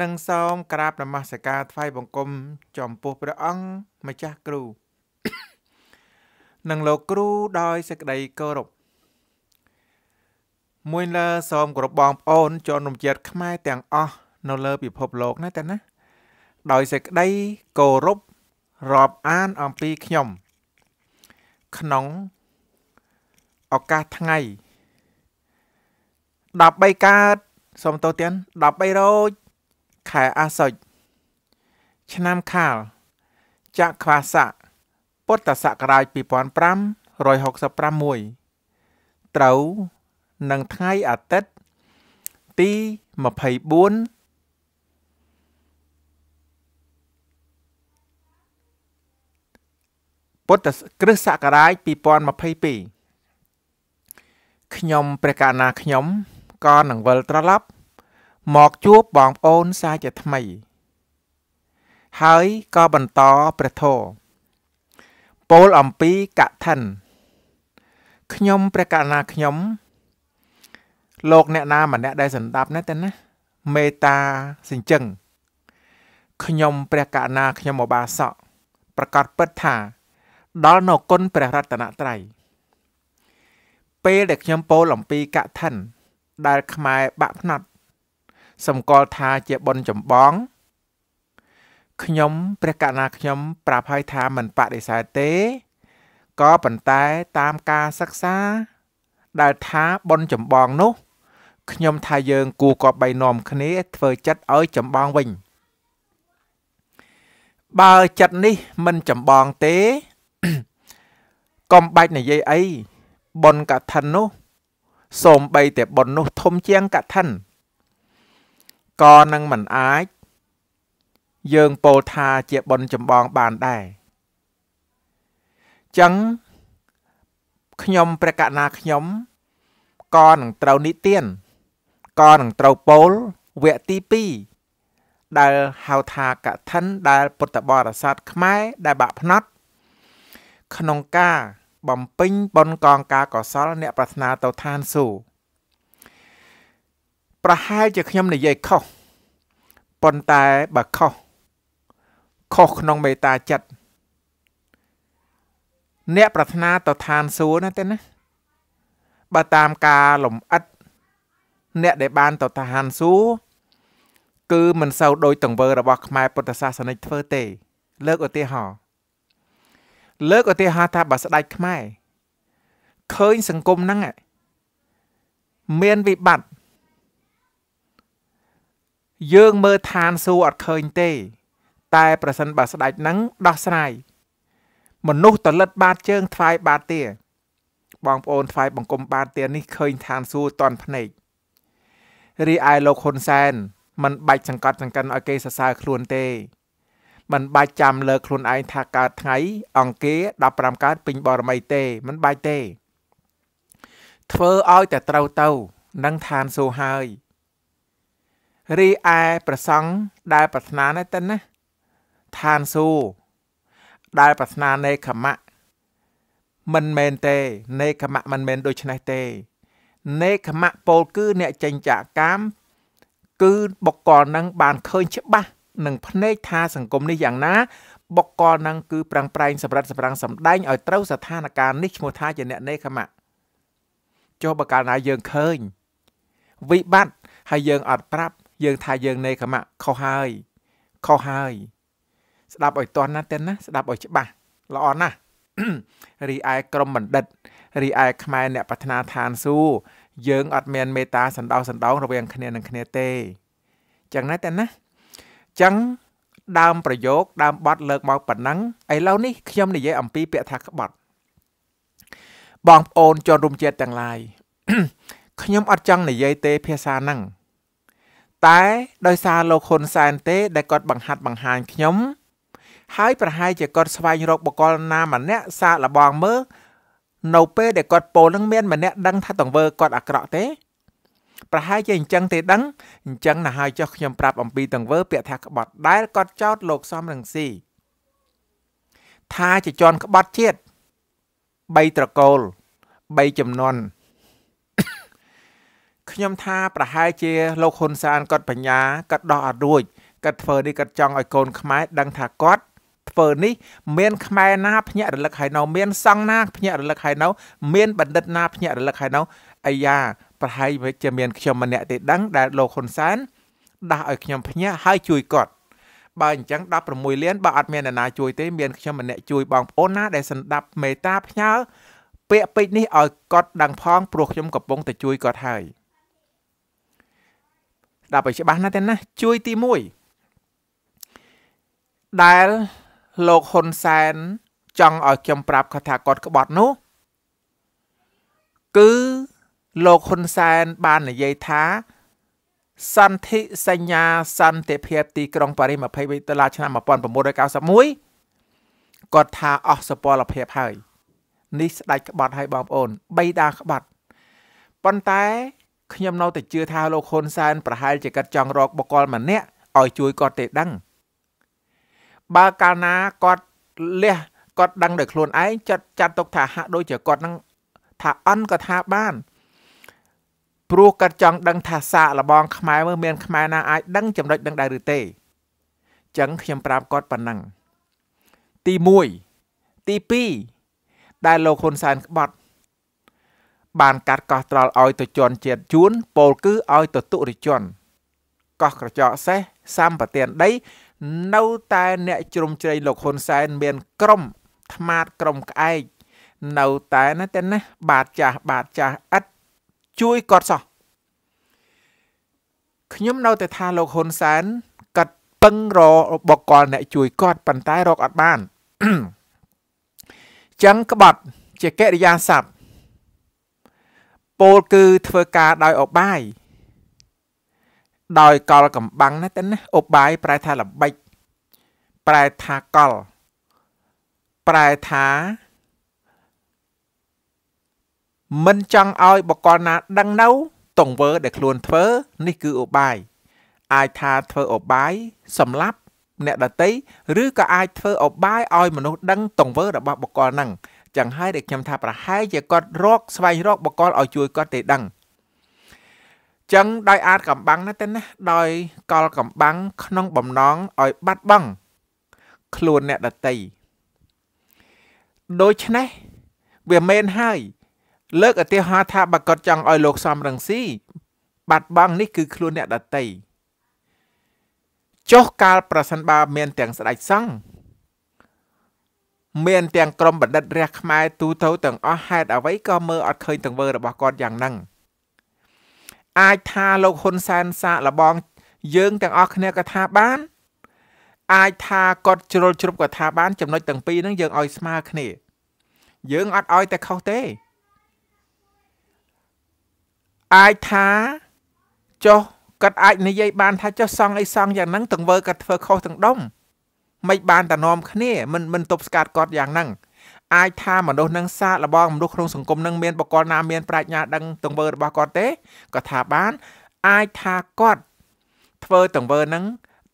និងសូមក្រាបនមស្ការថ្វាយបង្គំចំពោះព្រះអង្គម្ចាស់គ្រូនិងលោកគ្រូដោយសេចក្តីគោរពមួយលើសូមគោរពបងប្អូនជនរំជាតិខ្មែរទាំងអស់នៅលើ ពិភពលោកណាតាណាដោយសេចក្តីគោរពរាប់អានអំពីខ្ញុំ ក្នុងឱកាសថ្ងៃ13កើតសូមតោះទៀត13រោចខែអាសុជឆ្នាំខាលចក្វាស័កពុទ្ធសករាជ2566ត្រូវនឹងថ្ងៃអាទិត្យទី24ពុទ្ធគ្រិស្តសករាជ2022ខ្ញុំព្រះកាណាខ្ញុំក៏នឹងវិលត្រឡប់មកជួបបងប្អូនសាជាថ្មី ហើយក៏បន្តព្រះធម៌ពោលអំពីកថាខ្ញុំព្រះករណាខ្ញុំ លោក អ្នកណាម្នាក់ដែលសន្តាប់ណាទៅណាមេតាសិញ្ចឹងខ្ញុំព្រះករណា ខ្ញុំឧបាសកប្រកាសពិតថាដល់នៅគុណព្រះរតនត្រ័យពេលដែលខ្ញុំពោលអំពីកថាដែលខ្មែរបាក់ផ្នត់សម្គាល់ថាជាបុណ្យចម្បងខ្ញុំ ព្រះកណាខ្ញុំ ប្រាប់ឲ្យថាមិនបដិសេធទេក៏ប៉ុន្តែតាមការសិក្សា ដែលថាបុណ្យចម្បងនោះខ្ញុំថាយើង គួរគប្បីនាំគ្នាធ្វើ ចិត្តឲ្យចម្បងវិញបើចិត្តនេះមិនចម្បងទេ កុំបាច់និយាយអីបុណ្យកឋិននោះ សូមបីតែបុណ្យនោះធំជាងកឋិនក៏នឹងមិនអាច យើងពោលថាជាបុណ្យចម្បងបានដែរចឹងខ្ញុំព្រះកណាខ្ញុំក៏នឹងត្រូវនិទានក៏នឹងត្រូវពោលវគ្គទី2ដែលហៅថាកថាដែលពុទ្ធបរិស័ទខ្មែរដែលបាក់ភ្នត់ក្នុងការបំពេញបុណ្យកងការកុសលអ្នកប្រាថ្នាទៅឋានសួគ៌ប្រហែលជាខ្ញុំនិយាយខុសប៉ុន្តែបើខុសខុសក្នុងមេត្តាចិត្តអ្នកប្រាថ្នាទៅឋានសួគ៌ណាទេណាបើតាមការលំអិតអ្នកដែលបានទៅឋានសួគ៌គឺមិនសូវដូចទង្វើរបស់ខ្មែរពុទ្ធសាសនិកធ្វើទេ លើកឧទាហរណ៍លើកឧទាហរណ៍ថាបើស្ដេចខ្មែរឃើញសង្គមហ្នឹងមានវិបត្តិយើងមើលឋានសួគ៌អត់ឃើញទេតែ ប្រសិនបើស្ដេចនឹងដោះស្រាយមនុស្សតលិតបាតជើងថ្វាយបាតទាបងប្អូនថ្វាយបង្គំបាតទានេះឃើញឋានសួគ៌តន់ភ្នែករីឯលោកហ៊ុនសែនមិនបាច់សង្កត់សង្កិនឲ្យគេសរសើរខ្លួនទេមិនបាច់ចាំលើខ្លួនឯងថាកើតថ្ងៃអង្គារ15កើតពេញបរមីទេមិនបាច់ទេ ធ្វើឲ្យតែត្រូវទៅនឹងឋានសួគ៌ហើយរីឯប្រសង់ដែលប្រាថ្នានេះទៅណាឋានសួគ៌ដែលប្រាថ្នានៃខមៈមិនមែនទេនៃខមៈមិនមែនដូច្នេះទេនៃខមៈពោលគឺអ្នកចិញ្ចាកាម គឺបុគ្គលនឹងបានឃើញច្បាស់នឹងភ្នែកថាសង្គមនេះយ៉ាងណាបុគ្គលនឹងគឺប្រឹងប្រែងសម្រិតសម្រាំងសម្ដែងឲ្យត្រូវស្ថានភាពនេះឈ្មោះថាជាអ្នកនេខមៈចុះបើកាលណាយើងឃើញវិបត្តិហើយយើងអត់ប្រាប់យើងថាយើងនៃកម្មៈខុសហើយខុសហើយស្ដាប់ឲ្យតន់ណាទេណា ស្ដាប់ឲ្យច្បាស់ល្អណាស់រីឯក្រមបណ្ឌិតរីឯខ្មែរអ្នកប្រាថ្នាឋានសួគ៌យើងអត់មានមេត្តាសណ្ដោសណ្ដោងរវាងគ្នានឹងគ្នាទេចឹងណាតែណាចឹងដើមប្រយោគដើមបត់លើកមកប៉ុណ្ណឹងឥឡូវនេះខ្ញុំនិយាយអំពីពាក្យថាក្បត់បងប្អូនជនរួមជាតិទាំងឡាយខ្ញុំអត់ចង់និយាយទេភាសាហ្នឹងតែដោយសារលោកហ៊ុនសែនទេ ដែលគាត់បង្ហាត់បង្ហាញខ្ញុំហើយប្រហែលជាគាត់ស្វែងរកបកលណាម្នាក់សាកល្បងមើលនៅពេលដែលគាត់ពោលនឹងមានម្នាក់ដឹងថាតង្វើគាត់អាក្រក់ទេ ប្រហែលជាអញ្ចឹងទេ ដឹងអញ្ចឹងណាស់ហើយចុះខ្ញុំប្រាប់អំពីតង្វើ ពាក្យថាក្បត់ដែលគាត់ចោទលោកសំរងស៊ីថាជាជន់ក្បត់ជាតិ3ត្រកូល3ចំនួនខ្ញុំថាប្រហែលជាលោកហ៊ុនសែនគាត់បញ្ញាគាត់ដោះអត់រួចគាត់ធ្វើនេះគាត់ចង់ឲ្យកូនខ្មែរដឹងថាគាត់ធ្វើនេះមានខ្មែរណាភ្ញាក់រលឹកហើយនៅមានសង្ឃណាភ្ញាក់រលឹកហើយនៅមានបណ្ឌិតណា ភ្ញាក់រលឹកហើយនៅអាយ៉ាប្រហែលជាមានខ្ញុំម្នាក់ទេ ដឹងដែលលោកហ៊ុនសែនដាស់ឲ្យខ្ញុំភ្ញាក់ហើយជួយគាត់បើអញ្ចឹង16លានបើអត់មានអ្នកណា ជួយទេមានខ្ញុំម្នាក់ជួយបងប្អូនណាដែលសន្តាប់មេត្តាផ្ញើពាក្យពេចន៍នេះឲ្យគាត់ដឹងផង ព្រោះខ្ញុំកំពុងតែជួយគាត់ហើយ។ស្ដាប់ឲ្យច្បាស់ណាស់ទេណាជួយទី1ដែលលោកហ៊ុនសែនចង់ឲ្យខ្ញុំប្រាប់គាត់ថាគាត់ក្បត់នោះ គឺលោកហ៊ុនសែនបាននិយាយថា សន្ធិសញ្ញាសន្តិភាពទីក្រុងប៉ារីស20ដុល្លារឆ្នាំ1991គាត់ថា អស់សុពលភាពហើយ នេះស្ដេចក្បត់ហើយបងប្អូនបីដាក្បត់ប៉ុន្តែខ្ញុំនៅតែជឿថាលោកហ៊ុនសែនប្រហែលជាកាត់ចង់រកបុគ្គលម្នាក់ឲ្យជួយគាត់ទេដឹងបើកាលណាគាត់លះគាត់ដឹងដោយខ្លួនឯងចាត់ចាត់ទុកថាហាក់ដូចជាគាត់នឹងថាអន់ក៏ថាបាន ព្រោះគាត់ចង់ដឹងថាសាកលបងខ្មែរមើលមានខ្មែរណាអាចដឹងចំណុចដឹងដែរឬទេចឹងខ្ញុំប្រាប់គាត់ប៉ុណ្ណឹងទី1ទី2ដែលលោកហ៊ុនសែនក្បត់បានកាត់កោះត្រល់ឲ្យទៅជន់ជាតិជួនពោលគឺឲ្យទៅទុរិជនកោះក្រចកសេះសម្បទានដីនៅតែអ្នក ជ្រុំជ្រៃលោកហ៊ុនសែនមានក្រុមថ្មាតក្រុមក្អែកនៅតែណាតែណាបាទចាស់បាទចាស់ឥតជួយគាត់សោះខ្ញុំនៅតែថាលោកហ៊ុនសែនកាត់ពឹងរបុគ្គលអ្នកជួយគាត់ប៉ុន្តែរកអត់បានចឹងក្បត់ជាកិរិយាសព្ទពោលគឺធ្វើការដោយអបាយដោយកលកំបាំងណាទៅណាអបាយប្រែថាល្បិចប្រែថាកលប្រែថា មិនចង់ឲ្យបកលណាដឹងនៅតង្វើដែលខ្លួនធ្វើ នេះគឺអបាយអាចថាធ្វើអបាយសម្រាប់អ្នកដតីឬក៏អាចធ្វើអបាយឲ្យមនុស្សដឹងតង្វើរបស់បកលហ្នឹងចឹងហើយដែលខ្ញុំថាប្រហែលជាគាត់រកស្វែងរកបកលឲ្យជួយគាត់ទេដឹងចឹងដោយអាចកំបាំងណាទៅណាដោយកលកំបាំងក្នុងបំណងឲ្យបាត់បង់ខ្លួនអ្នកដតីដូច្នេះ វាមែនហើយលើកឧទាហរណ៍ថាបើគាត់ចង់ឲ្យលោកសំរងស៊ីបាត់បង់នេះគឺខ្លួនអ្នកដតីចុះកាល ប្រសិនបើមានទាំងស្ដេចសង្ឃមានទាំងក្រុមបណ្ឌិតរះខ្មែរទូទៅទាំងអស់ហេតុអ្វីក៏មើលអត់ឃើញទាំងវើរបស់គាត់យ៉ាងហ្នឹងអាចថាលោកហ៊ុនសែនសាកលបងយើង ទាំងអស់គ្នាក៏ថាបានអាចថាគាត់ជ្រុលជ្រប់ក៏ថាបាន ចំណុចទាំងពីរហ្នឹងយើងឲ្យស្មើគ្នាយើងអត់ឲ្យតែខុសទេអាចថាចុះគាត់អាចនិយាយ បានថាចុះសង់អីសង់យ៉ាងហ្នឹងទាំងវើគាត់ធ្វើខុសទាំងដុំមិនបានតនាំគ្នាមិនមិនទប់ស្កាត់គាត់យ៉ាងហ្នឹងអាចថាមនុស្សនឹងសាកល្បងមនុស្សក្នុងសង្គមនឹងមានបកលណាមានប្រាជ្ញាដឹងទង្វើរបស់គាត់ទេក៏ថាបានអាចថាគាត់ធ្វើទង្វើនឹង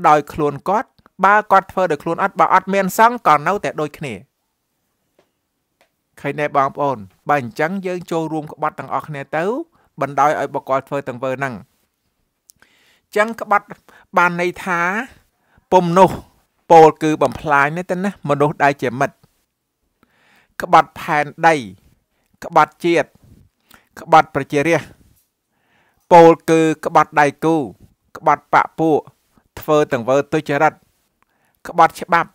ដោយខ្លួនគាត់បើគាត់ធ្វើដោយខ្លួនអត់បើអត់មានសង្ឃក៏នៅតែដូចគ្នាឃើញទេបងប្អូនបើអញ្ចឹងយើងចូលរួមក្បត់ទាំងអស់គ្នាទៅបណ្ដោយឲ្យបកលធ្វើទង្វើហ្នឹងអញ្ចឹងក្បត់បានន័យថាពុំនោះពោលគឺបំផ្លាញនេះទៅណាមនុស្សដែលជាមិត្តក្បត់ផែនដីក្បត់ជាតិក្បត់ប្រជារាស្ត្រពោលគឺក្បត់ដៃគូក្បត់បពពួកធ្វើទាំងវើទុច្ចរិតក្បត់ច្បាប់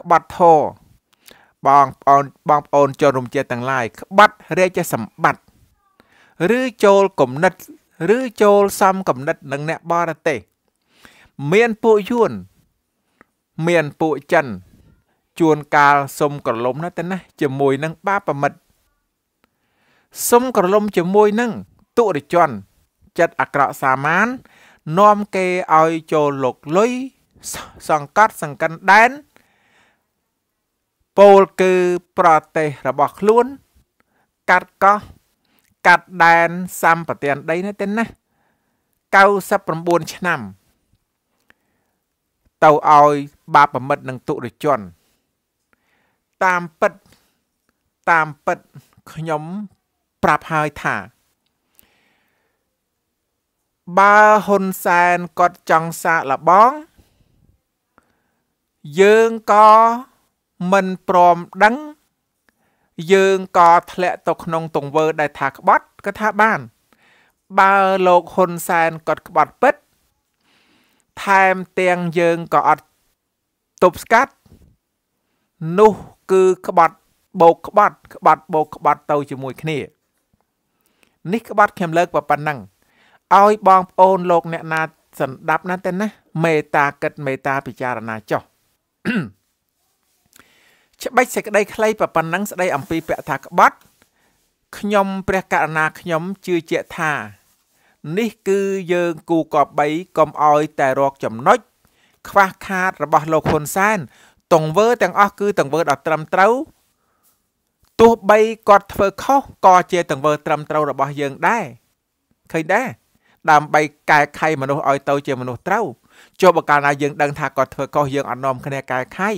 ក្បត់ធរបងប្អូនបងប្អូនជនរំជើទាំងឡាយ ក្បត់រាជសម្បត្តិឬចូលគំនិតឬចូលសំគំនិតនឹងអ្នកបរទេសមានពួកយួនមានពួកចិនជួនកាលសុំក្រឡុំណាទៅណាជាមួយនឹងបាបមិត្តសុំក្រឡុំជាមួយនឹងទុរជនចិត្តអាក្រក់សាមាន នាំគេឲ្យចូលលុកលុយសង្កត់សង្កិនដែនពោលគឺប្រទេសរបស់ខ្លួន កាត់កោះកាត់ដែនសម្បទានដីនេះទៅណា99ឆ្នាំ ទៅឲ្យបាបប្រមិតនិងទុរជន តាមពិតតាមពិតខ្ញុំប្រាប់ហើយថាបើហ៊ុនសែនគាត់ចង់សាកល្បងយើងក៏មិនព្រមដឹងយើងក៏ធ្លាក់ទៅក្នុងទង្វើដែលថាក្បត់គាត់ថាបានបើលោកហ៊ុនសែនគាត់ក្បត់ពិតថែមទាំងយើងក៏អត់ទប់ស្កាត់នោះគឺក្បត់បោកក្បត់ ក្បត់បោកក្បត់ទៅជាមួយគ្នា នេះក្បត់ខ្ញុំលើកប៉ុណ្ណឹងឲ្យបងប្អូនលោក អ្នកណាសន្តាប់ណាទៅណាមេត្តាគិតមេត្តាពិចារណាចុះច្បាច់សេចក្តីខ្លីប៉ុណ្ណឹងស្ដីអំពីពាក្យថាក្បត់ខ្ញុំព្រះករណាខ្ញុំជឿជាក់ថា នេះគឺយើងគូកប3កុំឲ្យ តែរកចំណុចខ្វះខាតរបស់លោកហ៊ុនសែនទង្វើទាំងអស់គឺទង្វើដ៏ត្រឹមត្រូវទោះបីគាត់ធ្វើខុសក៏ជាទង្វើត្រឹមត្រូវរបស់យើងដែរឃើញដែរដើម្បីកែខៃមនុស្សឲ្យទៅជាមនុស្សត្រូវចុះបើកាលណាយើងដឹងថាគាត់ធ្វើកុសយើងអត់នាំគ្នាកែខៃ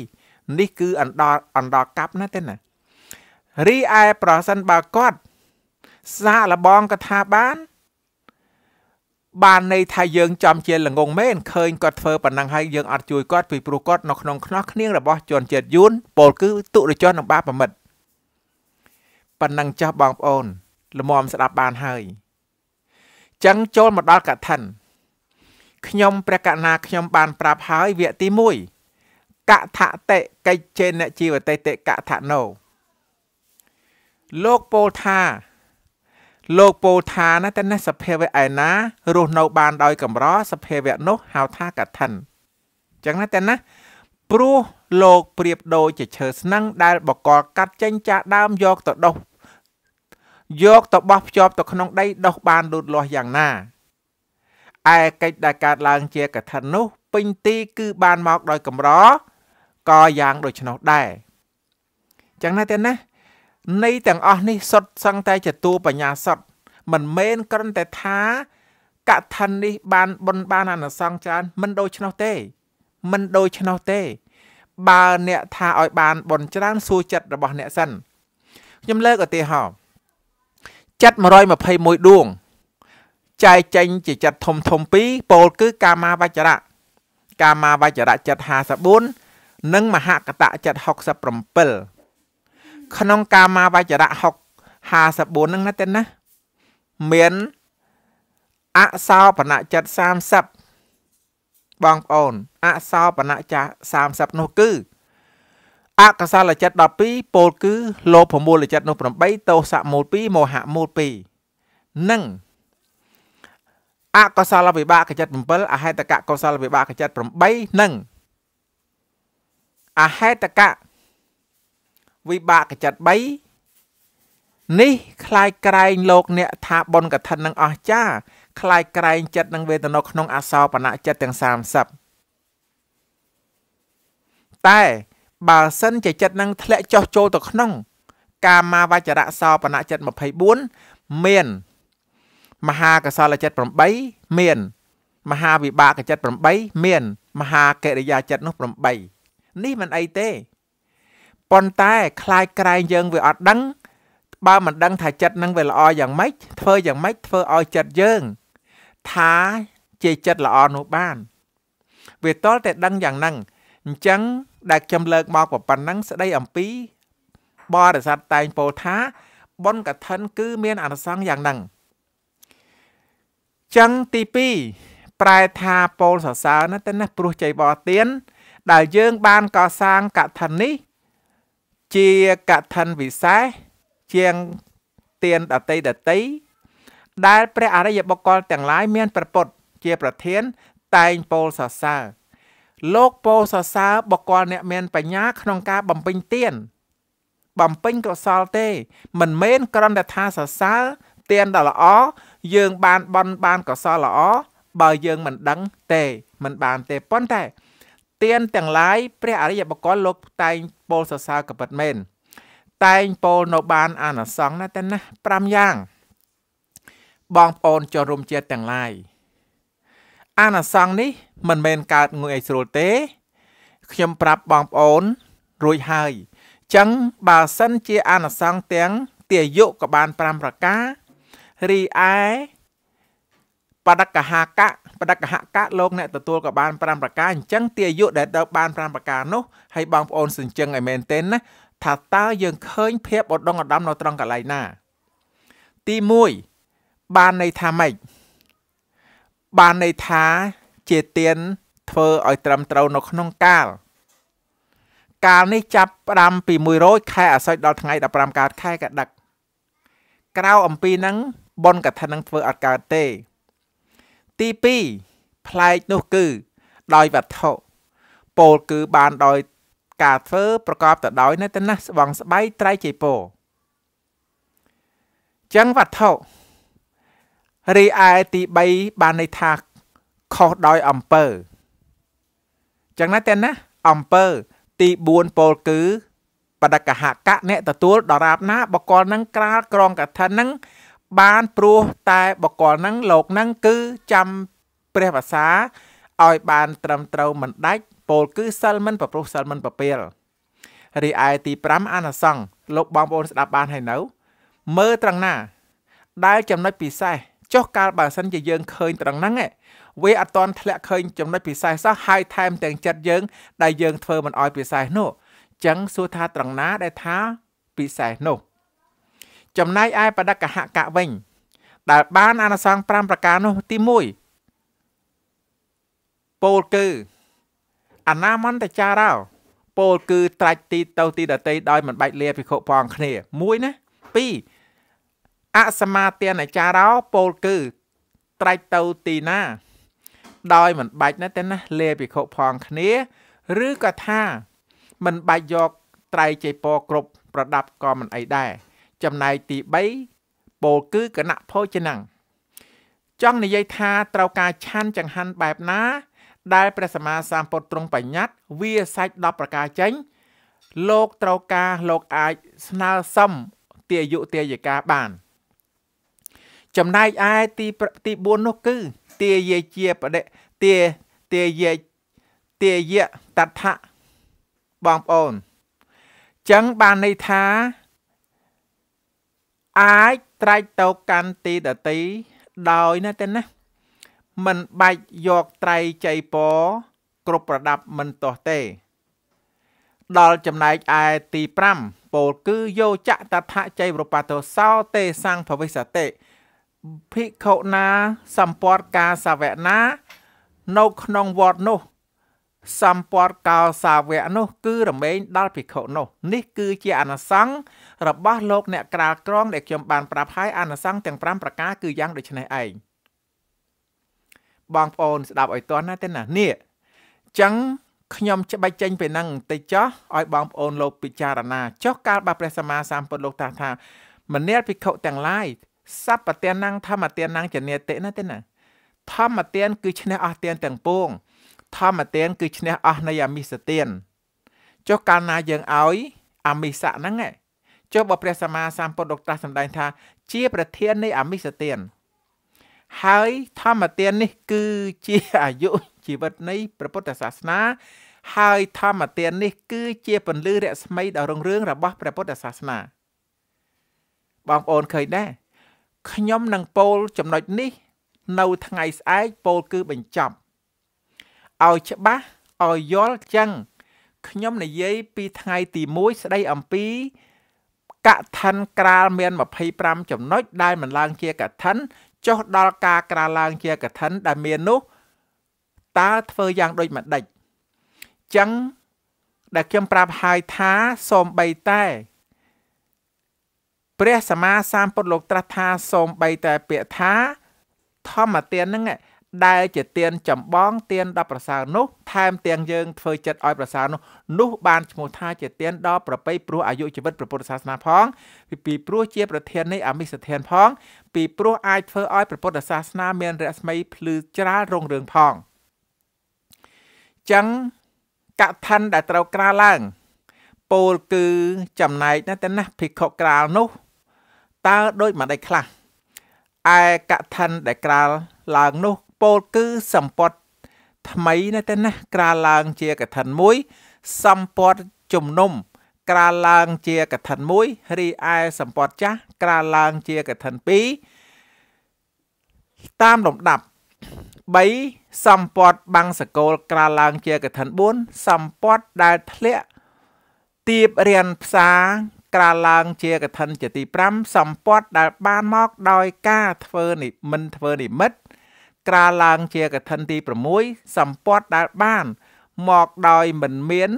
នេះគឺអណ្ដល់អណ្ដល់កាប់ណាទេណារីឯប្រសិនបើគាត់សាកល្បងកថាបានបានន័យថាយើងចំជាល្ងងមែនឃើញគាត់ធ្វើប៉ុណ្ណឹងហើយយើងអត់ជួយគាត់ពីព្រោះគាត់នៅក្នុងខ្នោះគ្នៀងរបស់ជនជាតិយួនពលគឺទុរជននិងបាបមិត្តប៉ុណ្ណឹងចាស់បងប្អូន ល្មមស្ដាប់បានហើយចឹងចូលមកដល់កថាខ្ញុំព្រះកណា ខ្ញុំបានប្រាប់ហើយវគ្គទី1កថាតិកិច្ចចេនជីវតេតិកថាណោលោកពោលថាលោកពោលថាណាតែនេះសភាវៈឯណារស់នៅបានដោយកម្រសភាវៈនោះ ហៅថាកឋិនចឹងណាតែណាព្រោះលោកប្រៀបដូចជាឈើស្នឹងដែលបកលកាត់ចេញចាស់ដើមយកទៅដុះយកទៅបោះភ្ជាប់ទៅក្នុងដីដុះបានលូតលាស់យ៉ាងណាឯកិច្ចដែលកើតឡើងជាកឋិននោះពេញទីគឺបានមកដោយកម្រក៏យ៉ាងដូច្នោះដែរចឹងណាទេណានៃទាំងអស់នេះសុទ្ធសឹងតែជាតួបញ្ញាសុទ្ធមិនមែនគ្រាន់តែថាកថានេះបានបុណ្យបានអនុសង្សច្រើនមិនដូច្នោះទេមិនដូច្នោះទេបើអ្នកថាឲ្យបានបុណ្យច្រើនសួរចិត្តរបស់អ្នកសិនខ្ញុំលើកឧទាហរណ៍ចិត្ត121ដួងចែកចេញជាចិត្តធំធំ2ពោលគឺ កាមាវចរៈកាមាវចរៈចិត្ត54និងមហកតៈចិត្ត67ក្នុងកាមាវចរៈ6 54ហ្នឹងណាទេណាមានអសោបណចិត្ត30បងប្អូនអសោបណចា30នោះគឺអកសលចិត្ត12ពោលគឺលោភមូលចិត្តនោះ8ទោសៈមូល2មោហៈមូល2និងអកុសលវិបាកចិត្ត7អហេតកៈកុសលវិបាកចិត្ត8និងអហេតកៈវិបាកចិត្ត3នេះคล้ายក្រែងលោក អ្នក ថាបុណ្យកឋិននឹងអស្ចារ្យคล้ายក្រែងចិត្តនឹងវេទនាក្នុងអសោបនៈចិត្តទាំង30តែបើសិនជាចិត្តនឹង ធ្លាក់ចុះចូលទៅក្នុង កាមាវចរៈសោបនៈចិត្ត24មានមហាកសលចិត្ត8មាន មហាវិបាកចិត្ត8មាន មហាកិរិយាចិត្តនោះ8នេះមិនអីទេប៉ុន្តែคลายក្រែងយើងវាអត់ដឹងបើមិនដឹងថាចិត្តនឹងវាល្អយ៉ាងម៉េចធ្វើយ៉ាងម៉េចធ្វើឲ្យចិត្តយើងថាជាចិត្តល្អនោះបាន វាតលតែដឹងយ៉ាងហ្នឹងអញ្ចឹង ដែលខ្ញុំលើកមកប៉ុណ្ណឹងស្ដីអំពី បរិស័ទតែងពោលថាបុណ្យកឋិនគឺមានអនុសង្សយ៉ាងហ្នឹងចឹងទី2ប្រែថាពោលសរសើរណាស់ទៅណាព្រោះចៃបរទៀនដែលយើង បានកសាងកឋិននេះជាកឋិនវិសេសជាងទានដតីដតីដែល ព្រះអរិយបុគ្គលទាំងឡាយមាន ប្រពុតជាប្រធានតែងពោលសរសើរលោកពោលសរសើរបុគ្គលអ្នកមាន បញ្ញាក្នុងការបំពេញទានបំពេញកុសលទេ មិនមែនគ្រាន់តែថាសរសើរទានដល់ល្អយើងបានបន់បានកុសលល្អបើយើងមិនដឹងទេមិនបានទេប៉ុន្តែទានទាំងឡាយព្រះអរិយបុគ្គលលោកតែងពោលសរសើរកពិតមែនតែងពោលនៅបានអានិសង្សណាស់តែណា5យ៉ាង បងប្អូនចូលរួមជាតិទាំងឡាយអានិសង្សនេះមិនមែនកើតងួយអីស្រួលទេ ខ្ញុំប្រាប់បងប្អូនរួចហើយចឹងបើសិនជាអានិសង្សទាំងទាយុក៏បាន5ប្រការរីឯបដកហកៈបដកហកៈលោកអ្នកទទួលក៏បាន5ប្រការអញ្ចឹងទាយុដែលត្រូវបាន5ប្រការនោះហើយបងប្អូនសញ្ជឹងឲ្យមែនទែនណាថាតើយើងឃើញភាពឧត្តមឧត្តមនៅត្រង់កន្លែងណាទី1បានន័យថាម៉េចបានន័យថាជាទៀនធ្វើឲ្យត្រឹមត្រូវនៅក្នុងកាលកាលនេះចាប់ផ្ដើមពី100ខែអាសត់ដល់ថ្ងៃ15កើតខែកដឹកក្រៅអំពីហ្នឹងប៉ុនកថានឹងធ្វើអត់កើតទេទី2ប្លែកនោះគឺដោយវត្ថុពោលគឺបានដោយការធ្វើ ប្រកបទៅដោយ នៅតនៈស្បងស្បៃត្រៃចៃពោចឹងវត្ថុរីឯទី3បានន័យថាខុសដោយអំពើចឹងណាតែណាអំពើទី4ពោលគឺបដកហកៈអ្នកទទួលដរាបណា បកលនឹងក្រាលក្រងកថានឹងបានព្រោះតែបកលហ្នឹងលោកហ្នឹងគឺចាំព្រះភាសាឲ្យបានត្រឹមត្រូវមិនដាច់ពលគឺសិលមិនប្រព្រឹត្តសិលមិនប្រពៀលរីឯទី5អានសង្ឃលោកបងប្អូនស្ដាប់បានហើយនៅ មើលត្រង់ណា ដែល ចំណុចពិសេសចុះកាលបើសិនជាយើងឃើញ ត្រង់ហ្នឹងឯងវាអត់តន់ធ្លាក់ឃើញចំណុចពិសេសសោះហើយថែម ទាំងចិត្តយើងដែលយើងធ្វើមិនអោយពិសេសនោះចឹងសួរថាត្រង់ណា ដែលថាពិសេសនោះចំណែកឯបដកហកៈវិញ ដែលបានអានសង្ឃ5ប្រការនោះទី1ពោលគឺអនាមន្តចារោពោលគឺត្រាច់ទីទៅទីដតីដោយមិនបាច់លាភិក្ខុផងគ្នាមួយណា2អសមាទានចារោពោលគឺ ត្រាច់ទៅទីណា ដោយមិនបាច់ណាទេណាលាភិក្ខុផងគ្នា ឬក៏ថាមិនបាច់យកត្រៃចៃពគ្រប់ប្រដាប់ក៏មិនអីដែរចំណែកទី3ពោលគឺគណៈភោជនឹងចង់និយាយថាត្រូវការឆាន់ចង្ហាន់បែបណា ដែលព្រះសម្មាសម្ពុទ្ធទ្រង់បញ្ញត្តិវាសាច់10ប្រការចេញ លោកត្រូវការលោកអាចស្នើសុំទាយុទាយិកាបាន ចំណែកឯទីទី4នោះគឺទាយាជាបដិទាទាយាទាយៈតថៈបងប្អូនចឹងបានន័យថាអាចត្រែកទៅកាន់ទីដតីដោយណាទេណាមិនបាច់យកត្រៃចៃពគ្រប់ប្រដាប់មិនតោះទេ ដល់ចំណែកឯទី5ពោលគឺយោចតថចៃប្របាទោសោទេសង្ភវិសតិភិក្ខុណាសម្ពតការសាវនានៅក្នុងវត្តនោះសម្ពតកោសាវៈនោះគឺរមែងដល់ភិក្ខុនោះ នេះគឺជាអនុសង្ឃរបស់លោកអ្នកក្រាលក្រងដែលខ្ញុំបានប្រាប់ហើយអនុសង្ឃទាំង5ប្រការគឺយ៉ាងដូចនេះឯងបងប្អូនស្ដាប់ឲ្យទាន់ណាទេណានេះចឹងខ្ញុំច្បិចចេញពីនឹងបន្តិចចោះឲ្យបងប្អូនលោកពិចារណាចោះកាលបើព្រះសម្មាសម្ពុទ្ធលោកថាថាមនាលភិក្ខុទាំងឡាយសัพពទានងធម្មទានងចនេតិណាទេណាធម្មទានគឺឈ្នះអស់ទានទាំងពួងធម្មទានគឺឈ្នះអស់នៃអមិសទានចុះកាលណាយើងឲ្យអមិសៈហ្នឹងចុះបើព្រះសម្មាសម្ពុទ្ធលោកត្រាស់សម្ដែងថា ជាប្រធាន នៃអមិសទានហើយធម្មទាននេះ គឺជាអាយុជីវិតនៃព្រះពុទ្ធសាសនា ហើយធម្មទាននេះគឺជាពន្លឺរស្មីដ៏រុងរឿងរបស់ព្រះពុទ្ធសាសនាបងប្អូនឃើញដែរខ្ញុំនឹងពោលចំណុចនេះ នៅថ្ងៃស្អែកពោលគឺបញ្ចប់ឲ្យច្បាស់ឲ្យយល់ចឹងខ្ញុំនិយាយពីថ្ងៃទី1ស្ដីអំពីកឋិនក្រាលមាន25ចំណុចដែលមិនឡើងជាកឋិនចុះដល់ការក្រាលឡើងជាកឋិនដែលមាននោះតើធ្វើយ៉ាងដូចម្ដេចចឹងដែលខ្ញុំប្រាប់ហើយថាសូមបីតែព្រះសម្មាសម្ពុទ្ធលោកត្រាស់ថាសូមបីតែពាក្យថាធម្មទានហ្នឹងដែលជាទៀនចំបងទៀនដ៏ប្រសើរនោះថែមទាំងយើងធ្វើចិត្តឲ្យប្រសើរនោះនោះបានឈ្មោះថាជាទៀនដ៏ប្រពៃព្រោះអាយុជីវិតព្រះពុទ្ធសាសនាផងពីព្រោះជាប្រធាននៃអមិសធានផងពីព្រោះអាចធ្វើឲ្យព្រះពុទ្ធសាសនាមានរស្មីភ្លឺច្រាលរុងរឿងផងចឹងកថាដែលត្រូវក្រាលឡើងពោលគឺចំណែកណាស់ទៅណាស់ភិក្ខុក្រាលនោះ តើដោយមួយដេចខ្លះឯកថាដែលក្រាលឡើងនោះពោលគឺសម្ពត់ថ្មីណាទៅណាក្រាលឡើងជាកឋិនមួយសម្ពត់ជំនុំ ក្រាលឡើងជាកឋិនមួយរីឯសម្ពត់ចាស់ក្រាលឡើងជាកឋិន2តាមលំដាប់3សម្ពត់បាំងសកលក្រាលឡើងជាកឋិន4សម្ពត់ដែលធ្លាក់ទៀបរៀនផ្សាក្រាលឡើងជាកឋិនជាទី5សម្ពត់ដែលបានមកដោយ ការធ្វើនិមិនធ្វើនិមិត្តក្រាលឡើងជាកឋិនទី6សម្ពាត់ដែលបានមកដោយមិនមាន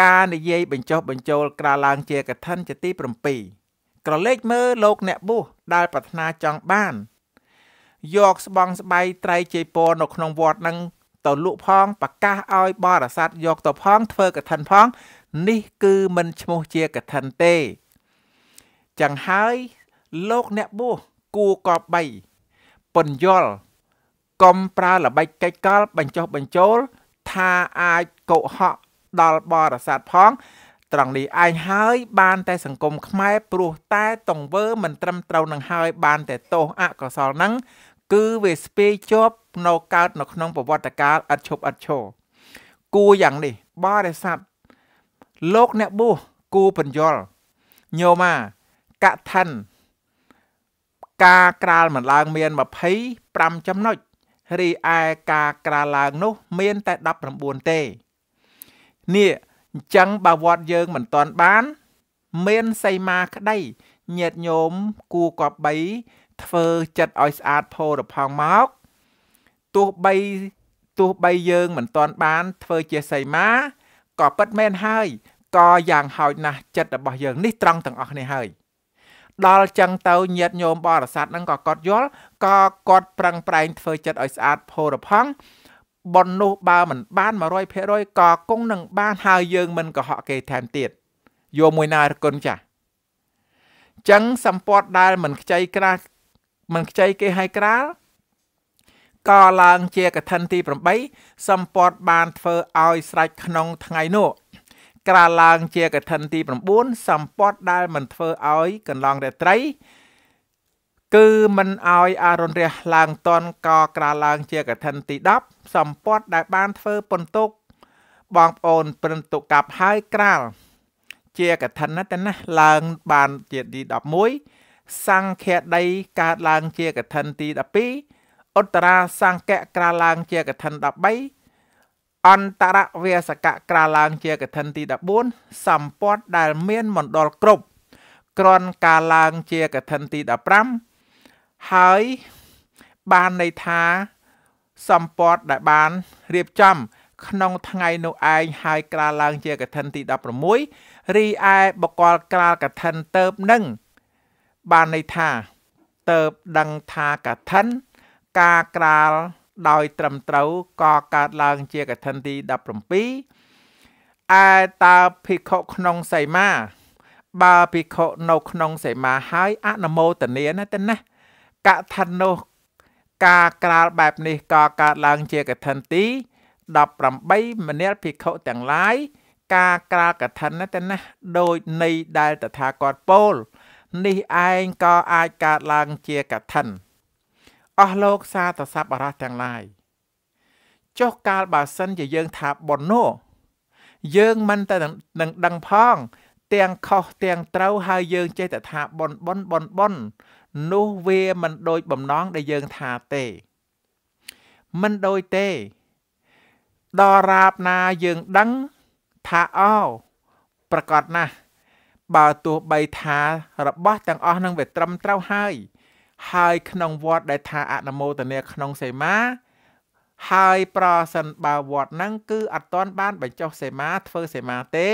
ការនិយាយបញ្ចុះបញ្ចូលក្រាលឡើងជាកឋិនជាទី7ក្រឡេកមើលលោកអ្នកបុះដែលប្រាថ្នាចង់បាន យកស្បង់ស្បៃត្រៃជ័យពរនៅក្នុងវត្តនឹងទៅលក់ផងប្រកាសឲ្យបរិស័ទយកទៅផងធ្វើកឋិនផងនេះគឺមិនឈ្មោះជាកឋិនទេចឹងហើយលោកអ្នកបុះគួរកប3ពន្យល់កុំប្រើល្បិចកិច្ចកលបញ្ចុះបញ្ចូលថាអាចកុហកដល់បរិស័ទផង ត្រង់នេះឯងហើយបានតែសង្គមខ្មែរព្រោះតែតង្វើមិនត្រឹមត្រូវនឹងហើយ បានតែទោសអកុសលនឹងគឺវាស្ពាយជាប់នៅកើតនៅក្នុងប្រវត្តិការឥតឈប់ឥតឈរគួរយ៉ាងនេះបរិស័ទលោកអ្នកបួសគូបញ្យលញោមាកថាន់ការក្រាលមិនឡើងមាន25ចំណុចរីឯការក្រាឡើងនោះ មាន តែ19ទេនេះអញ្ចឹងបើវត្តយើងមិនទាន់បាន មានសីមាក្តីញាតញោមគួគបបីធ្វើចិត្តឲ្យស្អាតផូរផង់មកទោះបីទោះបីយើងមិនទាន់បានធ្វើជាសីមាក៏ពិតមែនហើយក៏យ៉ាងហោចណាស់ចិត្តរបស់យើងនេះត្រង់ទាំងអស់គ្នាហើយ។ដល់ចឹងទៅញាតញោមបរិស័ទហ្នឹងក៏គាត់យល់ក៏គាត់ប្រឹងប្រែងធ្វើចិត្តឲ្យស្អាតផូរផង់ប៉ុននោះបើមិនបាន100%ក៏គង់នឹងបានហើយយើងមិនកុហកគេថែមទៀតយកមួយណារគុណចាស់ចឹងសម្ពត់ដែលមិនខ្ចីក្រាស់មិនខ្ចីគេឲ្យក្រាលក៏ឡើងជាកឋិនទី8សម្ពត់បានធ្វើឲ្យស្រេចក្នុងថ្ងៃនោះក្រាឡើងជាកឋិនទី9សម្ពត់ដែលមិនធ្វើឲ្យកន្លងរាត្រីគឺមិនឲ្យអារុនរះឡើងតន់ក៏ក្រាឡើងជាកឋិនទី10សម្ពត់ដែលបានធ្វើពន្ទុកបងប្អូនព្រិនទុកកាប់ហើយក្រាលជាកឋិនណាទៅណាឡើងបានជាទី11សង្ឃាដីកើតឡើងជាកឋិនទី12ឧត្តរាសង្កៈក្រាឡើងជាកឋិន13អន្តរវាសកៈក្រាឡើងជាកឋិនទី14សម្ពត់ដែលមានមណ្ឌលគ្រប់ក្រនកាឡើងជាកឋិនទី15ហើយបានន័យថាសម្ពត់ដែលបានរៀបចំ ក្នុងថ្ងៃនោះឯងហើយក្រាលឡើងជាកឋិនទី16រីឯបកលក្រាលកឋិនតើបនឹងបានន័យថាតើបដឹងថាកឋិនការក្រាលដោយត្រឹមត្រូវក៏កើតឡើងជាកឋិនទី17ឯតើភិក្ខុក្នុងសីមាបើភិក្ខុនៅក្នុងសីមាហើយអនុមោទនាណាទៅណាកឋិននោះការក្រាលបែបនេះក៏កើតឡើងជាកឋិនទី18មនៈភិក្ខុទាំងឡាយការក្រាលកឋិនណាទៅណាដោយនៃដែលតថាគតពោលនេះឯងក៏អាចកើតឡើងជាកឋិនអស់លោកសាទសពអរះទាំងឡាយចុះកាលបើសិនជាយើងថាប៉ុននោះយើងមិនតែនឹងដឹងផង ទាំងខុសទាំងត្រូវហើយយើងចេះតែថាប៉ុនប៉ុនប៉ុនប៉ុននោះវាមិនដូចបំណង ដែលយើងថាទេ មិនដូចទេដល់រាបណាយើងដឹងថាអោប្រកាសណាស់បើទោះបីថារបស់ទាំងអស់នឹងវាត្រឹមត្រូវហើយហើយក្នុងវត្តដែលថាអនុមោទនាក្នុងសេមាហើយប្រសិនបើវត្តហ្នឹងគឺអត់ទាន់បានបញ្ចុះសេមាធ្វើសេមាទេ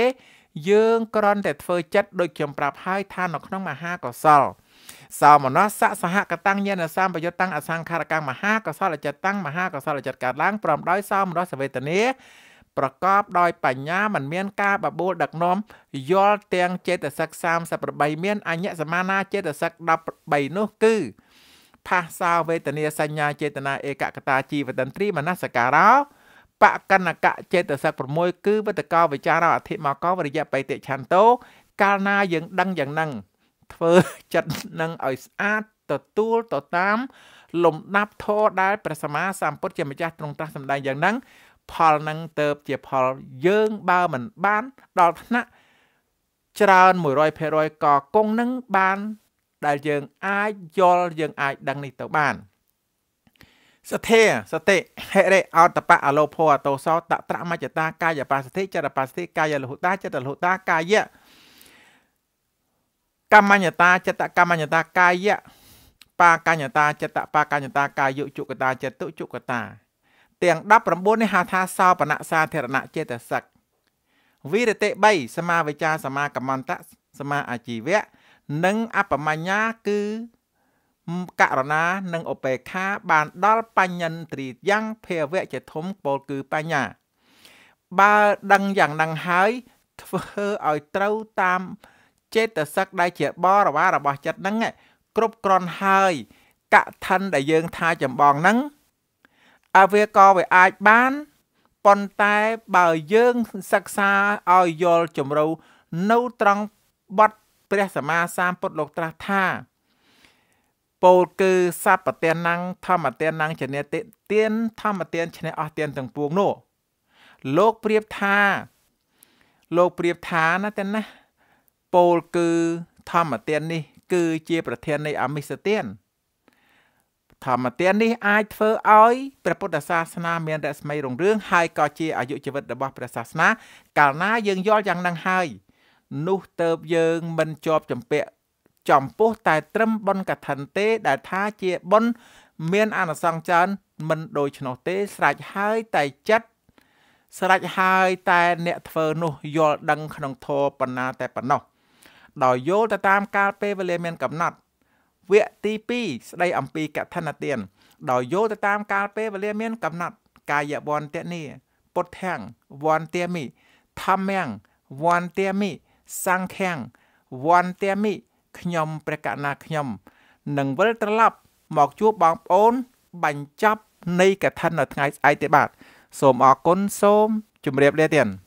យើងគ្រាន់តែធ្វើចិត្តដូចខ្ញុំប្រាប់ហើយថានៅក្នុងមហាកុសលសោមនស្សសហកតាំងយេនសម្បយុតាំងអសង្ខារកម្មមហាកុសលចិត្តតាំងមហាកុសលចិត្តកើតឡើងព្រមដោយសោមនស្សវេទនាប្រកបដោយ បញ្ញាមិនមាន ការបបួលដឹកនាំយល់ទាំងចេតសិក38មានអញ្ញសមានាចេតសិក13នោះ គឺផាសាវេទនាសញ្ញាចេតនាឯកកតាជីវតន្ត្រីមនសការោបកណ្ណកចេតសិក6គឺវតកោវិចារអធិមកោវរយៈបៃតិឆន្ទោកាលណាយើងដឹងយ៉ាងហ្នឹងធ្វើចិត្តនឹងឲ្យស្អាតទទួលទៅតាម លំដាប់ធម៌ដែលព្រះសម្មាសម្ពុទ្ធជាម្ចាស់ទ្រង់ត្រាស់សម្ដែងយ៉ាងហ្នឹងផលនឹងទៅជាផលយើងបើមិនបានដល់ថ្នាក់ច្រើន100%ក៏គង់នឹងបានដែលយើងអាចយល់យើងអាចដឹងនេះទៅបានសទ្ធាសតិហិរិអតបៈអលោភោអតោសោតត្រមជ្ជតា កាយបាសតិចរបាសតិកាយលហុតាចិត្តលហុតាកាយៈកម្មញ្ញតាចិត្តកម្មញ្ញតាកាយៈបាកញ្ញតាចិត្តបាកញ្ញតាកាយុជុកតាចិត្តុជុកតាទាំង19នេះហៅថាសោបណៈសាធារណៈចេតសិកវិរតិ3សមាវិចារសមាកម្មន្តៈសមាអាជីវៈនិងអបមញ្ញាគឺករណានិងឧបេក្ខាបានដល់បញ្ញន្ត្រីយ៉ាងភវៈជាធំពោលគឺបញ្ញាបើដឹងយ៉ាងនឹងហើយធ្វើឲ្យត្រូវតាមចេតសិកដែលជាបរិវាររបស់ចិត្តហ្នឹងគ្រប់គ្រាន់ហើយកឋិនដែលយើងថាចម្បងហ្នឹងអវាក៏វាអាចបានប៉ុន្តែបើយើងសិក្សាឲ្យយល់ជ្រៅនៅត្រង់បទព្រះសម្មាសម្ពុទ្ធលោកត្រាស់ថាពោលគឺសពតេនាំងធម្មតេនាំងជានិតិទាន ធម្មទានឈ្នះអស់ទានទាំងពួងនោះលោកប្រៀបថា លោកប្រៀបថាណាតែណាពោលគឺធម្មទាននេះគឺជាប្រធាននៃអមិសទានធម្មទាននេះអាចធ្វើឲ្យព្រះពុទ្ធសាសនាមានរស្មីរុងរឿងហើយក៏ជាអាយុជីវិតរបស់ព្រះសាសនាកាលណាយើងយល់យ៉ាងហ្នឹងហើយនោះទៅយើងមិនជាប់ចំពាក់ចំពោះតែត្រឹមប៉ុនកឋិនទេដែលថាជាប៉ុនមានអនុសង្ចានមិនដូច្នោះទេ ស្រេចហើយតែចិត្តស្រេចហើយតែអ្នកធ្វើនោះយល់ដឹងក្នុងធម៌ប៉ុណ្ណាតែប៉ុណ្ណោះដោយយល់ទៅតាមកាលពេលវេលាមានកំណត់វគ្គទី2ស្ដីអំពីកថាណាទានដោយយោទៅតាមកាលពេលវេលាមានកំណត់ កាយវន្តនីពុទ្ធាំងវន្តមីធម្មាំងវន្តមីសង្ខាំងវន្តមីខ្ញុំព្រះកណាខ្ញុំនឹងវិលត្រឡប់មកជួបបងប្អូនបញ្ចប់នៃកថានៅថ្ងៃស្អែកទៀតបាទសូមអរគុណសូមជម្រាបលាទៀត